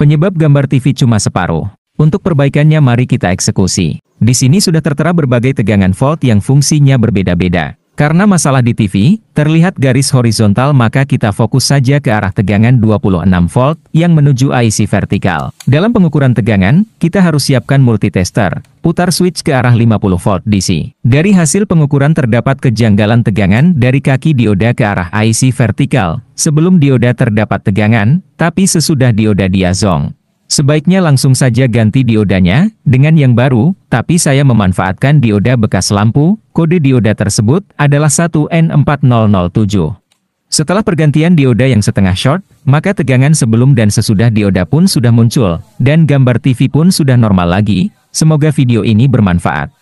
Penyebab gambar TV cuma separuh. Untuk perbaikannya mari kita eksekusi. Di sini sudah tertera berbagai tegangan volt yang fungsinya berbeda-beda. Karena masalah di TV, terlihat garis horizontal maka kita fokus saja ke arah tegangan 26 volt yang menuju IC vertikal. Dalam pengukuran tegangan, kita harus siapkan multitester, putar switch ke arah 50 volt DC. Dari hasil pengukuran terdapat kejanggalan tegangan dari kaki dioda ke arah IC vertikal, sebelum dioda terdapat tegangan, tapi sesudah dioda dia zong. Sebaiknya langsung saja ganti diodanya, dengan yang baru, tapi saya memanfaatkan dioda bekas lampu, kode dioda tersebut adalah 1N4007. Setelah pergantian dioda yang setengah short, maka tegangan sebelum dan sesudah dioda pun sudah muncul, dan gambar TV pun sudah normal lagi, semoga video ini bermanfaat.